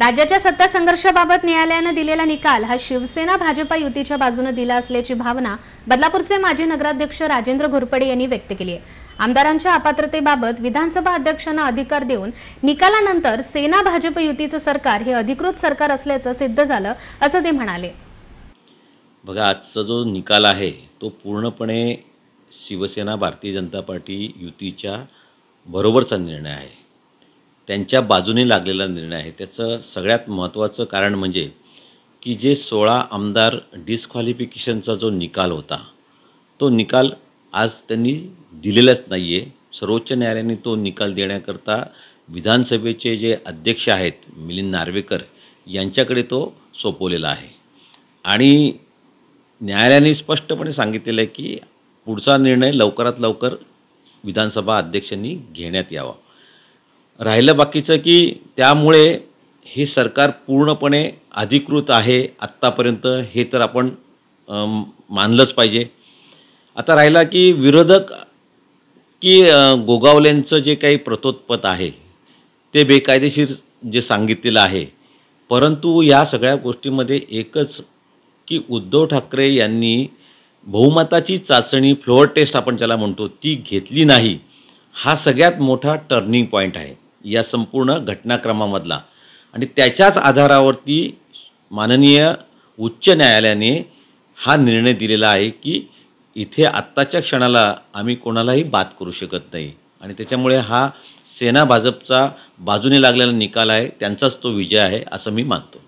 राज्याच्या सत्ता संघर्षाबाबत न्यायालयानं दिलेला निकाल हा शिवसेना भाजपा युतीच्या बाजूने दिला असल्याची भावना बदलापूरचे माजी नगराध्यक्ष राजेंद्र घोरपडे यांनी व्यक्त केली आहे आमदारांच्या अपात्रतेबाबत विधानसभा अध्यक्षांना अधिकार देऊन निकालानंतर सेना भाजप युतीचं सरकार हे अधिकृत सरकार असल्याचं सिद्ध झालं असं ते म्हणाले बघा आजचा जो निकाल आहे तो पूर्णपणे शिवसेना भारतीय जनता पार्टी युतीच्या बरोबरचा निर्णय आहे त्यांच्या बाजूने लागलेला निर्णय आहे त्याचं सगळ्यात महत्त्वाचं कारण म्हणजे की जे सोळा आमदार डिस्क्वालिफिकेशनचा जो निकाल होता तो निकाल आज त्यांनी दिलेलाच नाही आहे सर्वोच्च न्यायालयाने तो निकाल देण्याकरता विधानसभेचे जे अध्यक्ष आहेत मिलिंद नार्वेकर यांच्याकडे तो सोपवलेला आहे आणि न्यायालयाने स्पष्टपणे सांगितलेलं आहे की पुढचा निर्णय लवकरात लवकर विधानसभा अध्यक्षांनी घेण्यात यावा राहिलं बाकीचं की त्यामुळे हे सरकार पूर्णपणे अधिकृत आहे आत्तापर्यंत हे तर आपण मानलंच पाहिजे आता राहिला की विरोधक की गोगावलेंचं जे काही प्रतोत्पत आहे ते बेकायदेशीर जे सांगितलेलं आहे परंतु या सगळ्या गोष्टीमध्ये एकच की उद्धव ठाकरे यांनी बहुमताची चाचणी फ्लोअर टेस्ट आपण ज्याला म्हणतो ती घेतली नाही हा सगळ्यात मोठा टर्निंग पॉईंट आहे या संपूर्ण घटनाक्रमामधला आणि त्याच्याच आधारावरती माननीय उच्च न्यायालयाने हा निर्णय दिलेला आहे की इथे आत्ताच्या क्षणाला आम्ही कोणालाही बात करू शकत नाही आणि त्याच्यामुळे हा सेना भाजपचा बाजूने लागलेला निकाल आहे त्यांचाच तो विजय आहे असं मी मानतो